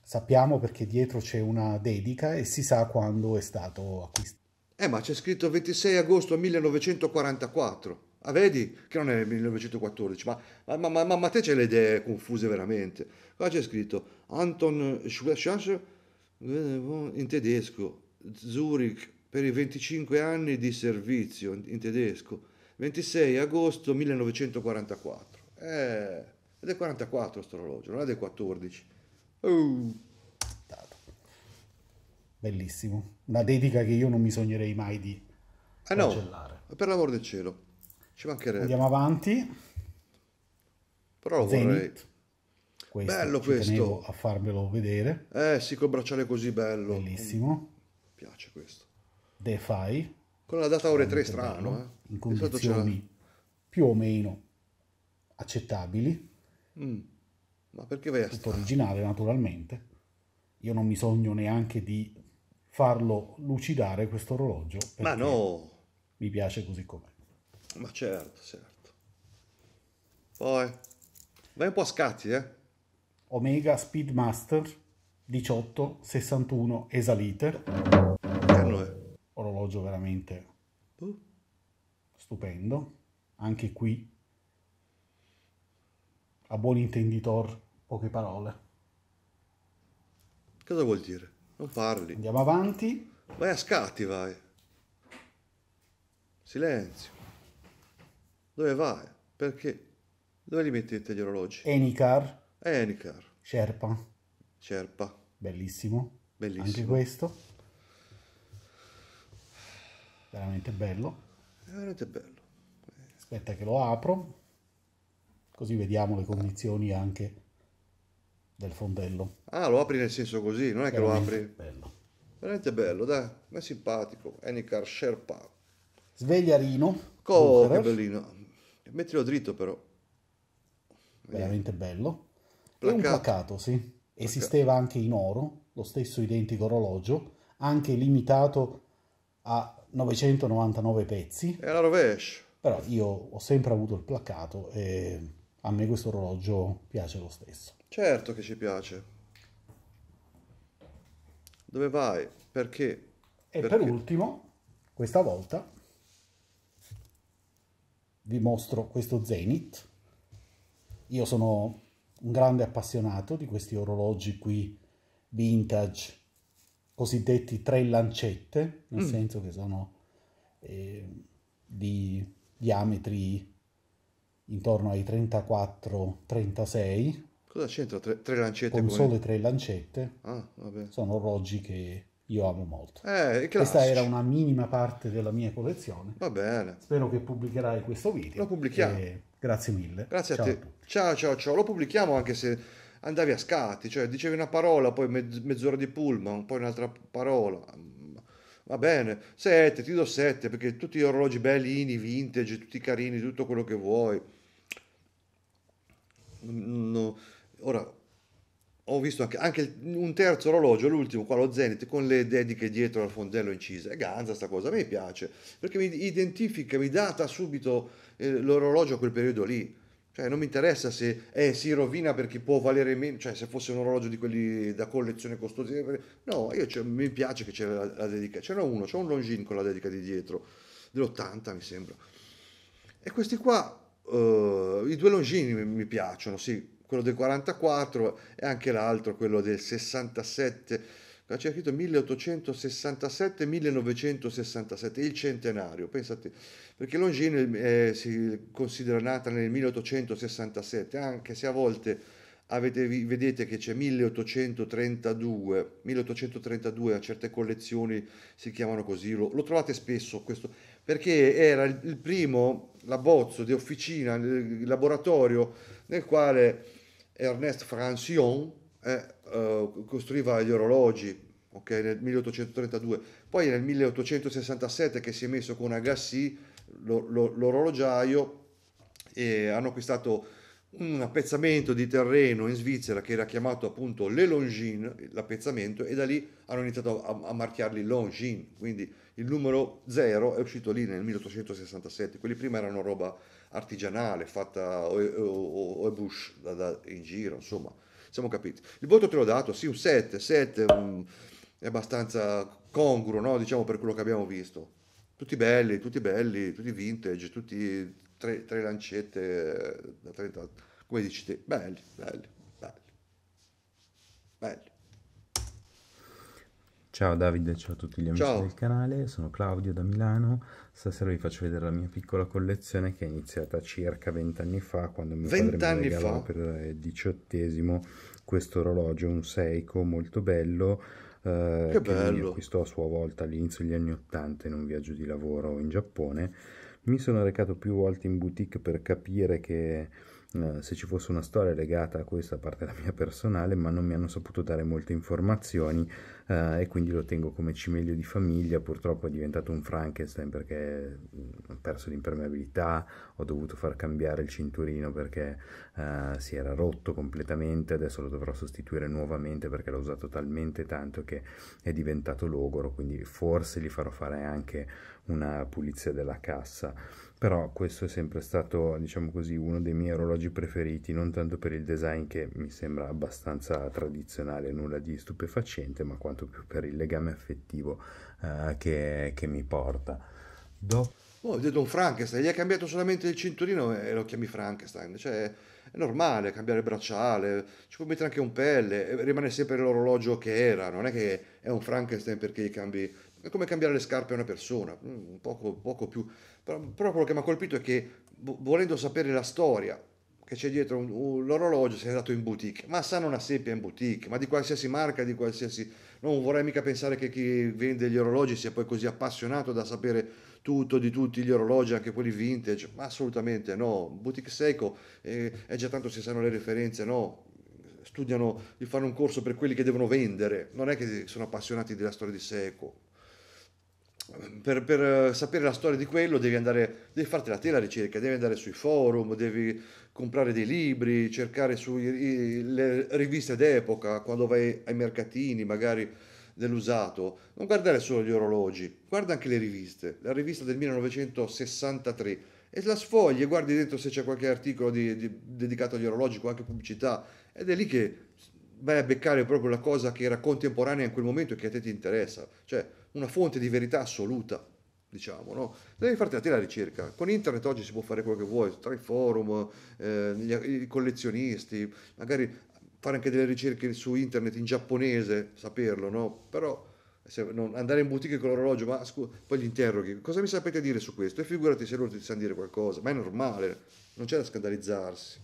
Sappiamo perché dietro c'è una dedica e si sa quando è stato acquistato. Eh, ma c'è scritto 26 agosto 1944. Ah, vedi che non è 1914, ma, ma, ma, ma, ma te c'è le idee confuse veramente. Qua c'è scritto Anton Schwarzschild in tedesco, Zurich per i 25 anni di servizio in tedesco, 26 agosto 1944. Eh, ed è 44 sto orologio, non è del 14. Oh. Uh bellissimo. Una dedica che io non mi sognerei mai di ah, cancellare. per l'amor del cielo, ci mancherebbe. Andiamo avanti. Però lo Zenith. vorrei... Questo, bello questo. a farvelo vedere. Eh sì, col bracciale così bello. Bellissimo. Mi mm. piace questo. DeFi. Con la data ore 3 strano, eh. In condizioni più o meno accettabili. Mm. Ma perché vai a Tutto originale, naturalmente. Io non mi sogno neanche di farlo lucidare questo orologio. Ma no! Mi piace così com'è. Ma certo, certo. Poi, vai un po' a scatti, eh. Omega Speedmaster 1861 Esalite. Che eh, eh. Orologio veramente uh. stupendo. Anche qui, a buon intenditor, poche parole. Cosa vuol dire? Non parli. Andiamo avanti. Vai a scatti, vai. Silenzio. Dove vai? Perché? Dove li mettete gli orologi? Enicar. Enicar. Sherpa. Sherpa. Bellissimo. Bellissimo. Anche questo. Veramente bello. È veramente bello. Aspetta che lo apro, così vediamo le condizioni anche del fondello. Ah, lo apri nel senso così, non è che lo apri. Bello. Veramente bello, dai, ma è simpatico. Enicar Sherpa. Svegliarino. Co, che bellino. Mettilo dritto però. Veramente bello. Placato. E un placato, sì. Placato. Esisteva anche in oro, lo stesso identico orologio, anche limitato a 999 pezzi. È la rovescia. Però io ho sempre avuto il placato e a me questo orologio piace lo stesso. Certo che ci piace. Dove vai? Perché? E Perché? per ultimo, questa volta, vi mostro questo Zenith. Io sono un grande appassionato di questi orologi qui vintage, cosiddetti tre lancette, nel mm. senso che sono eh, di diametri intorno ai 34-36 Cosa c'entra? Tre, tre lancette? Con come... solo tre lancette. Ah, sono orologi che io amo molto. Eh, Questa era una minima parte della mia collezione. Va bene. Spero che pubblicherai questo video. Lo pubblichiamo. E... Grazie mille. Grazie ciao a te. A ciao, ciao, ciao. Lo pubblichiamo anche se andavi a scatti, cioè dicevi una parola, poi mezz'ora di pullman, poi un'altra parola. Va bene, 7, ti do 7 perché tutti gli orologi bellini, vintage, tutti carini, tutto quello che vuoi. Mm, mm, no Ora, ho visto anche, anche, un terzo orologio, l'ultimo qua, lo Zenith, con le dediche dietro al fondello incise. È ganza sta cosa, a me piace, perché mi identifica, mi data subito eh, l'orologio a quel periodo lì. Cioè, non mi interessa se eh, si rovina perché può valere meno, cioè se fosse un orologio di quelli da collezione costosi. Eh, no, io, cioè, mi piace che c'è la, la dedica. C'era uno, c'è un Longin con la dedica di dietro, dell'80 mi sembra. E questi qua, eh, i due Longines mi, mi piacciono, sì, quello del 44 e anche l'altro, quello del 67. C'è scritto 1867-1967, il centenario, pensate, perché Longin eh, si considera nata nel 1867, anche se a volte avete, vedete che c'è 1832, 1832 a certe collezioni si chiamano così, lo, lo trovate spesso questo, perché era il primo l'abbozzo di officina, il laboratorio nel quale Ernest Francion eh, uh, costruiva gli orologi okay, nel 1832, poi nel 1867 che si è messo con Agassi lo, lo, l'orologiaio e hanno acquistato un appezzamento di terreno in Svizzera che era chiamato appunto Le Longines, l'appezzamento, e da lì hanno iniziato a, a marchiarli Longines, quindi il numero 0 è uscito lì nel 1867, quelli prima erano roba artigianale fatta o, o, o bush da, da, in giro, insomma, siamo capiti. Il voto te l'ho dato, sì, un 7, 7 un, è abbastanza congruo, no? diciamo, per quello che abbiamo visto. Tutti belli, tutti belli, tutti vintage, tutti tre, tre lancette eh, da 30, come dici te, belli, belli, belli, belli. Ciao Davide, ciao a tutti gli amici ciao. del canale, sono Claudio da Milano. Stasera vi faccio vedere la mia piccola collezione che è iniziata circa 20 anni fa quando mi padre mi regalò per il diciottesimo questo orologio, un Seiko molto bello eh, che, che acquistò a sua volta all'inizio degli anni 80 in un viaggio di lavoro in Giappone. Mi sono recato più volte in boutique per capire che eh, se ci fosse una storia legata a questa parte della mia personale, ma non mi hanno saputo dare molte informazioni eh, e quindi lo tengo come cimelio di famiglia, purtroppo è diventato un Frankenstein perché mm, ho perso l'impermeabilità, ho dovuto far cambiare il cinturino perché eh, si era rotto completamente, adesso lo dovrò sostituire nuovamente perché l'ho usato talmente tanto che è diventato logoro, quindi forse gli farò fare anche una pulizia della cassa però questo è sempre stato diciamo così uno dei miei orologi preferiti non tanto per il design che mi sembra abbastanza tradizionale nulla di stupefacente ma quanto più per il legame affettivo eh, che, che, mi porta Do- oh, vedo un Frankenstein gli hai cambiato solamente il cinturino e eh, lo chiami Frankenstein cioè è normale cambiare bracciale ci puoi mettere anche un pelle eh, rimane sempre l'orologio che era non è che è un Frankenstein perché gli cambi è come cambiare le scarpe a una persona, mm, poco, poco più, però, però quello che mi ha colpito è che volendo sapere la storia che c'è dietro un, un, l'orologio sei andato in boutique ma sanno una seppia in boutique ma di qualsiasi marca di qualsiasi non vorrei mica pensare che chi vende gli orologi sia poi così appassionato da sapere tutto di tutti gli orologi anche quelli vintage ma assolutamente no boutique seco eh, è già tanto se sanno le referenze no studiano di fare un corso per quelli che devono vendere non è che sono appassionati della storia di seco per, per, eh, sapere la storia di quello devi andare, devi farti la tela ricerca, devi andare sui forum, devi comprare dei libri, cercare sulle riviste d'epoca, quando vai ai mercatini magari dell'usato, non guardare solo gli orologi, guarda anche le riviste, la rivista del 1963 e la sfogli e guardi dentro se c'è qualche articolo di, di, dedicato agli orologi, qualche pubblicità ed è lì che vai a beccare proprio la cosa che era contemporanea in quel momento e che a te ti interessa, cioè una fonte di verità assoluta, diciamo, no? Devi farti la ricerca. Con internet oggi si può fare quello che vuoi, tra i forum, eh, i collezionisti, magari fare anche delle ricerche su internet in giapponese, saperlo, no? Però non, andare in boutique con l'orologio, ma scu- poi gli interroghi, cosa mi sapete dire su questo? E figurati se loro ti sanno dire qualcosa, ma è normale, non c'è da scandalizzarsi.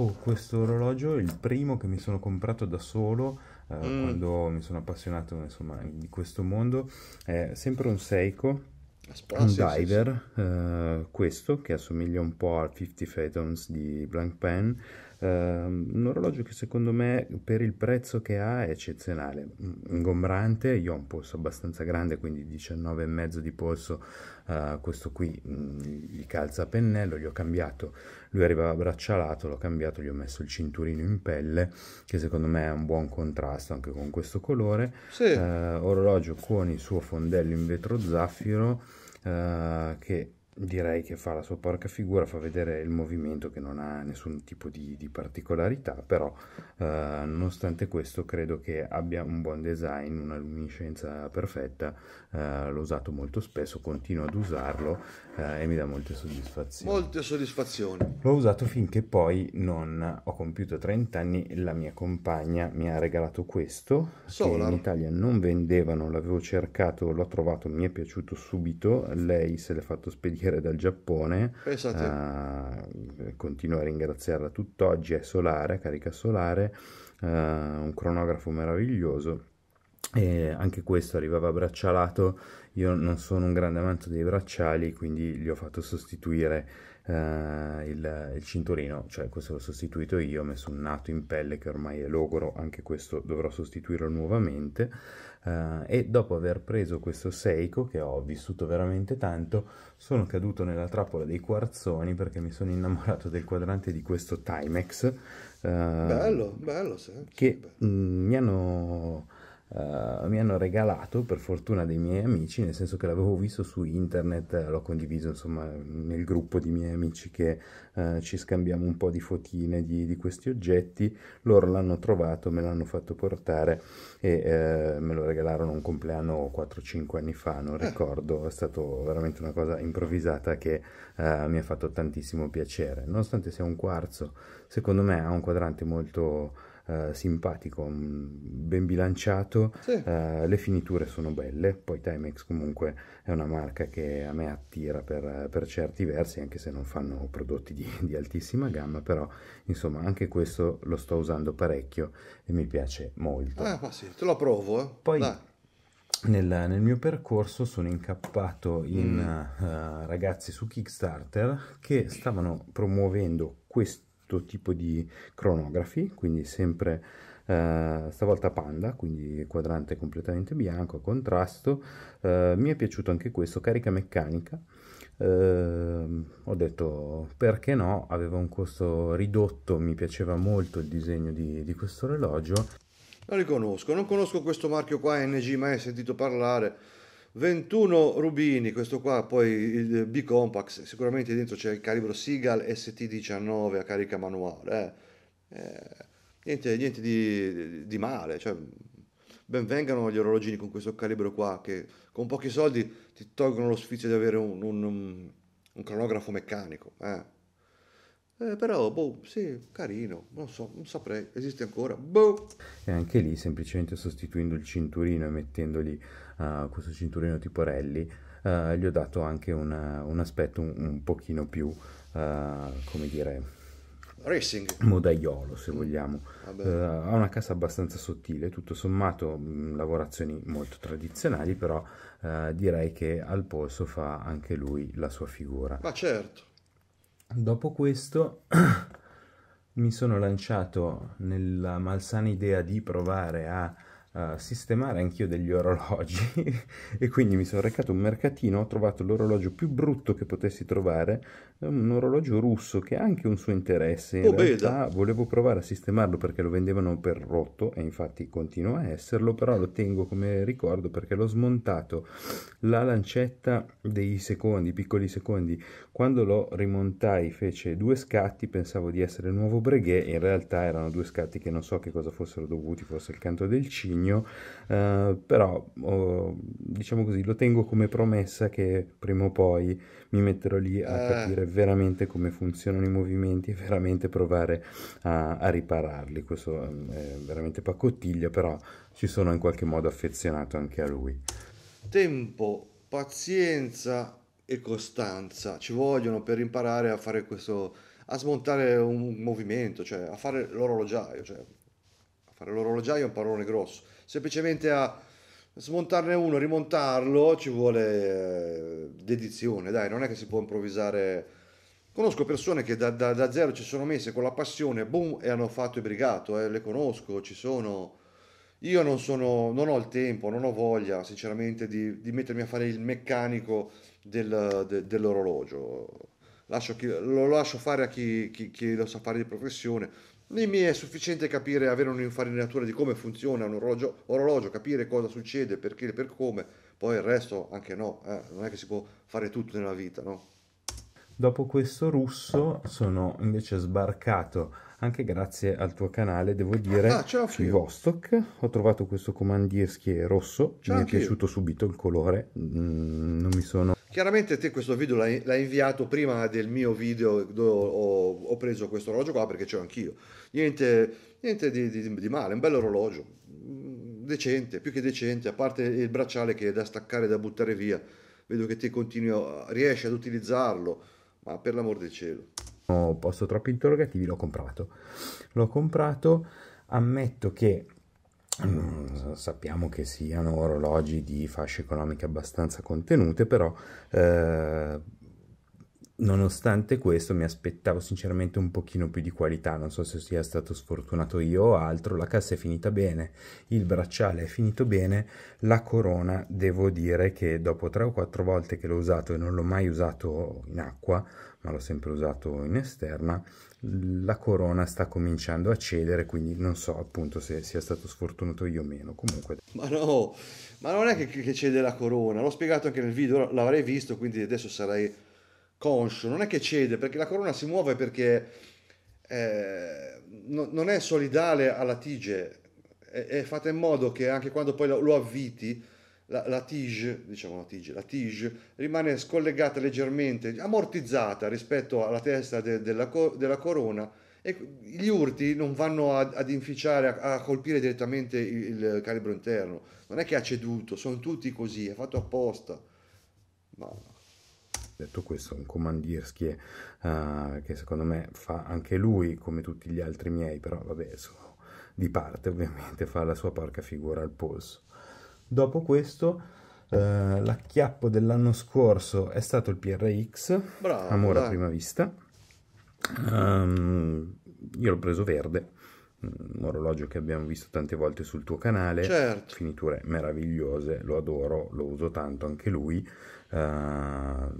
Oh, questo orologio è il primo che mi sono comprato da solo eh, mm. quando mi sono appassionato insomma, di questo mondo. È sempre un Seiko. Spera, ah, un sì, diver, sì, sì. Uh, eh, questo che assomiglia un po' al 50 Fathoms di Blank Pen, Uh, un orologio che secondo me per il prezzo che ha è eccezionale, mm, ingombrante, io ho un polso abbastanza grande, quindi 19,5 di polso, uh, questo qui mh, mm, gli calza a pennello, gli ho cambiato, lui arrivava braccialato, l'ho cambiato, gli ho messo il cinturino in pelle, che secondo me è un buon contrasto anche con questo colore, sì. uh, orologio con il suo fondello in vetro zaffiro, eh, che direi che fa la sua porca figura, fa vedere il movimento che non ha nessun tipo di, di particolarità, però eh, nonostante questo credo che abbia un buon design, una luminescenza perfetta, eh, l'ho usato molto spesso, continuo ad usarlo eh, e mi dà molte soddisfazioni. Molte soddisfazioni. L'ho usato finché poi non ho compiuto 30 anni e la mia compagna mi ha regalato questo Solar. in Italia non vendevano, l'avevo cercato, l'ho trovato, mi è piaciuto subito, lei se l'è fatto spedire dal Giappone. Uh, continuo a ringraziarla tutt'oggi, è solare, carica solare, uh, un cronografo meraviglioso. E anche questo arrivava braccialato io non sono un grande amante dei bracciali, quindi gli ho fatto sostituire eh, il, il, cinturino, cioè questo l'ho sostituito io, ho messo un nato in pelle che ormai è logoro, anche questo dovrò sostituirlo nuovamente. Eh, e dopo aver preso questo Seiko, che ho vissuto veramente tanto, sono caduto nella trappola dei quarzoni perché mi sono innamorato del quadrante di questo Timex. Eh, bello, bello, sì, che bello. Mh, mm, mi hanno eh, mi hanno regalato per fortuna dei miei amici, nel senso che l'avevo visto su internet, eh, l'ho condiviso insomma nel gruppo di miei amici che uh, ci scambiamo un po' di fotine di, di questi oggetti, loro l'hanno trovato, me l'hanno fatto portare e uh, me lo regalarono un compleanno 4-5 anni fa, non ricordo, è stata veramente una cosa improvvisata che mi ha fatto tantissimo piacere, nonostante sia un quarzo, secondo me ha un quadrante molto eh, simpatico, mm, ben bilanciato, sì. eh, le finiture sono belle, poi Timex comunque è una marca che a me attira per, per certi versi, anche se non fanno prodotti di, di, altissima gamma, però insomma anche questo lo sto usando parecchio e mi piace molto. Ah, ma sì, te lo provo. Eh. Poi, Dai. Nel, nel, mio percorso sono incappato in mm. uh, ragazzi su Kickstarter che stavano promuovendo questo questo tipo di cronografi, quindi sempre Uh, stavolta panda, quindi quadrante completamente bianco, contrasto. Uh, mi è piaciuto anche questo, carica meccanica. Uh, ho detto perché no, aveva un costo ridotto, mi piaceva molto il disegno di, di questo orologio. Lo riconosco, non conosco questo marchio qua NG, mai sentito parlare 21 rubini, questo qua, poi il B-Compax, sicuramente dentro c'è il calibro Seagal ST19 a carica manuale, eh. Eh, niente, niente di, di male, cioè, ben vengano gli orologini con questo calibro qua, che con pochi soldi ti tolgono lo sfizio di avere un, un, un, un cronografo meccanico, eh. Eh, però, boh, sì, carino, non so, non saprei, esiste ancora, boh. E anche lì, semplicemente sostituendo il cinturino e mettendoli questo cinturino tipo rally, uh, gli ho dato anche una, un aspetto un, un pochino più, uh, come dire, Racing. modaiolo se vogliamo uh, ha una cassa abbastanza sottile tutto sommato mh, mm, lavorazioni molto tradizionali però uh, direi che al polso fa anche lui la sua figura ma certo dopo questo mi sono lanciato nella malsana idea di provare a sistemare anch'io degli orologi e quindi mi sono recato un mercatino, ho trovato l'orologio più brutto che potessi trovare, un orologio russo che ha anche un suo interesse, in oh, realtà beda. volevo provare a sistemarlo perché lo vendevano per rotto e infatti continua a esserlo, però lo tengo come ricordo perché l'ho smontato la lancetta dei secondi, piccoli secondi, quando lo rimontai fece due scatti, pensavo di essere il nuovo Breguet, in realtà erano due scatti che non so che cosa fossero dovuti, forse il canto del cinema impegno, eh, però oh, diciamo così, lo tengo come promessa che prima o poi mi metterò lì a eh. capire veramente come funzionano i movimenti e veramente provare a, a ripararli. Questo mm, è veramente pacottiglia, però ci sono in qualche modo affezionato anche a lui. Tempo, pazienza e costanza ci vogliono per imparare a fare questo a smontare un movimento, cioè a fare l'orologiaio, cioè fare l'orologiaio è un parolone grosso, semplicemente a smontarne uno, rimontarlo, ci vuole eh, dedizione, dai, non è che si può improvvisare. Conosco persone che da, da, da zero ci sono messe con la passione, boom, e hanno fatto il brigato, eh, le conosco, ci sono. Io non, sono, non ho il tempo, non ho voglia, sinceramente, di, di mettermi a fare il meccanico del, de, dell'orologio. Lascio chi, lo lascio fare a chi, chi, chi lo sa fare di professione mi è sufficiente capire, avere un'infarinatura di come funziona un orologio, orologio, capire cosa succede, perché, per come, poi il resto anche no, eh, non è che si può fare tutto nella vita, no? Dopo questo russo sono invece sbarcato, anche grazie al tuo canale, devo dire, ah, su Vostok. Ho trovato questo Comandirski rosso, mi è piaciuto subito il colore, mm, non mi sono Chiaramente te questo video l'hai, l'hai inviato prima del mio video dove ho, ho preso questo orologio qua perché ce l'ho anch'io. Niente, niente di, di, di male, un orologio mm, decente, più che decente, a parte il bracciale che è da staccare, da buttare via. Vedo che te continui, riesci ad utilizzarlo, ma per l'amor del cielo. Ho posto troppi interrogativi, l'ho comprato. L'ho comprato, ammetto che Mm, sappiamo che siano orologi di fasce economiche abbastanza contenute, però eh, Nonostante questo mi aspettavo sinceramente un pochino più di qualità, non so se sia stato sfortunato io o altro, la cassa è finita bene, il bracciale è finito bene, la corona devo dire che dopo tre o quattro volte che l'ho usato e non l'ho mai usato in acqua, ma l'ho sempre usato in esterna, la corona sta cominciando a cedere, quindi non so appunto se sia stato sfortunato io o meno, comunque. Ma no, ma non è che, che cede la corona, l'ho spiegato anche nel video, l'avrei visto, quindi adesso sarei conscio, non è che cede, perché la corona si muove perché eh, no, non è solidale alla tige, è, è, fatta in modo che anche quando poi lo, lo avviti, la, la, tige, diciamo la tige, la tige rimane scollegata leggermente, ammortizzata rispetto alla testa de, de, della, della, corona e gli urti non vanno a, ad inficiare, a, a, colpire direttamente il, il, calibro interno. Non è che ha ceduto, sono tutti così, è fatto apposta. Ma detto questo un comandierski uh, che secondo me fa anche lui come tutti gli altri miei però vabbè sono di parte ovviamente fa la sua porca figura al polso dopo questo Uh, eh, l'acchiappo dell'anno scorso è stato il PRX, Bravo, Amore a prima vista. Um, io l'ho preso verde, un orologio che abbiamo visto tante volte sul tuo canale, certo. finiture meravigliose, lo adoro, lo uso tanto anche lui. Ehm,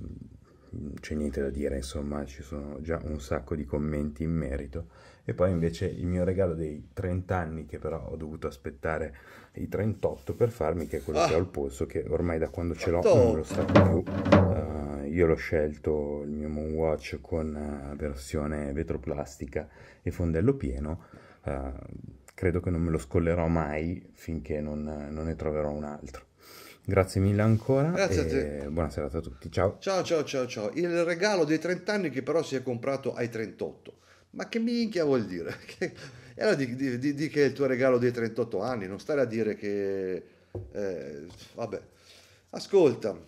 c'è niente da dire, insomma, ci sono già un sacco di commenti in merito. E poi invece il mio regalo dei 30 anni, che però ho dovuto aspettare i 38 per farmi, che è quello ah. che ho al polso, che ormai da quando ce l'ho non lo sa più. Uh, io l'ho scelto il mio Moonwatch con uh, versione vetroplastica e fondello pieno. Uh, credo che non me lo scollerò mai finché non, non ne troverò un altro. Grazie mille ancora. Grazie a te. Buona serata a tutti. Ciao. Ciao, ciao, ciao, ciao. Il regalo dei 30 anni che però si è comprato ai 38. Ma che minchia vuol dire? Che... allora di, di, di, di, che è il tuo regalo dei 38 anni, non stare a dire che... Eh, vabbè. Ascolta,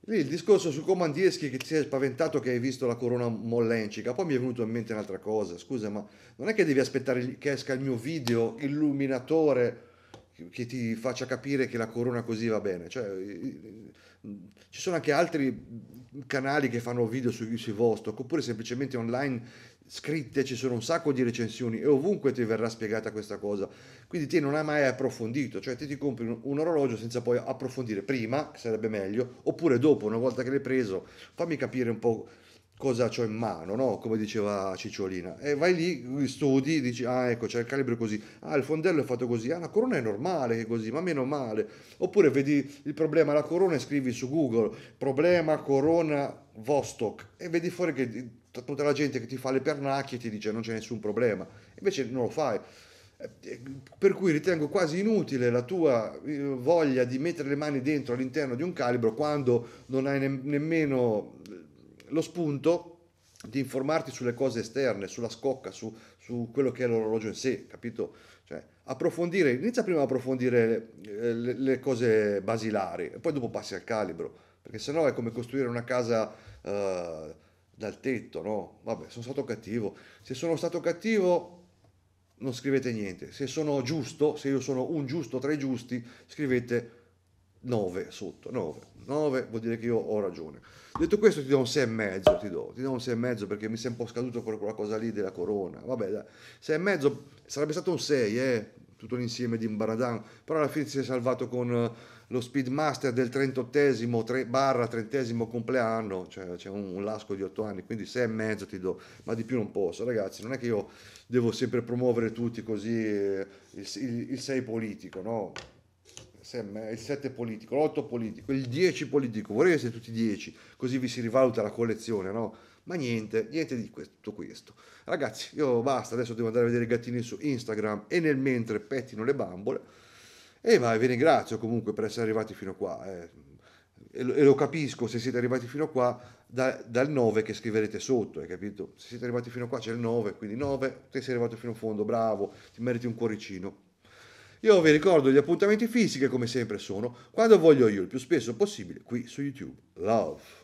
lì il discorso su Comandieschi che ti sei spaventato che hai visto la corona mollencica, poi mi è venuto in mente un'altra cosa, scusa, ma non è che devi aspettare che esca il mio video illuminatore che ti faccia capire che la corona così va bene. Cioè, ci sono anche altri canali che fanno video sui su Vostok oppure semplicemente online scritte, ci sono un sacco di recensioni e ovunque ti verrà spiegata questa cosa. Quindi te non hai mai approfondito, cioè te ti compri un, un orologio senza poi approfondire prima, che sarebbe meglio, oppure dopo, una volta che l'hai preso, fammi capire un po' cosa ho in mano, no? come diceva Cicciolina. E vai lì, studi, dici, ah ecco c'è il calibro così, ah il fondello è fatto così, ah la corona è normale che è così, ma meno male. Oppure vedi il problema alla corona e scrivi su Google problema corona Vostok e vedi fuori che tutta la gente che ti fa le pernacchie ti dice non c'è nessun problema, invece non lo fai. Eh, per cui ritengo quasi inutile la tua eh, voglia di mettere le mani dentro all'interno di un calibro quando non hai nemmeno lo spunto di informarti sulle cose esterne, sulla scocca, su, su quello che è l'orologio in sé, capito? Cioè, approfondire, inizia prima a approfondire le, eh, le, le, cose basilari e poi dopo passi al calibro, perché sennò è come costruire una casa uh, dal tetto, no? Vabbè, sono stato cattivo. Se sono stato cattivo non scrivete niente, se sono giusto, se io sono un giusto tra i giusti, scrivete 9 sotto, 9. 9 vuol dire che io ho ragione. Detto questo ti do un 6,5, ti do, ti do un 6,5 perché mi sei un po' scaduto con quella cosa lì della corona. Vabbè, dai, 6,5 sarebbe stato un 6, eh, tutto l'insieme di Imbaradan, però alla fine si è salvato con eh, lo Speedmaster del 38 tre, barra 30 compleanno, cioè c'è un, un, lasco di 8 anni, quindi 6,5 ti do, ma di più non posso. Ragazzi, non è che io devo sempre promuovere tutti così eh, il, il, il 6 politico, no? il 7 politico, l'8 politico, il 10 politico, vorrei essere tutti 10, così vi si rivaluta la collezione, no? Ma niente, niente di questo, tutto questo. Ragazzi, io basta, adesso devo andare a vedere i gattini su Instagram e nel mentre pettino le bambole. E ma vi ringrazio comunque per essere arrivati fino a qua. Eh. E, lo, e, lo, capisco se siete arrivati fino a qua da, dal 9 che scriverete sotto, hai capito? Se siete arrivati fino a qua c'è il 9, quindi 9, te sei arrivato fino a fondo, bravo, ti meriti un cuoricino. Io vi ricordo gli appuntamenti fisici come sempre sono quando voglio io, il più spesso possibile, qui su YouTube. Love.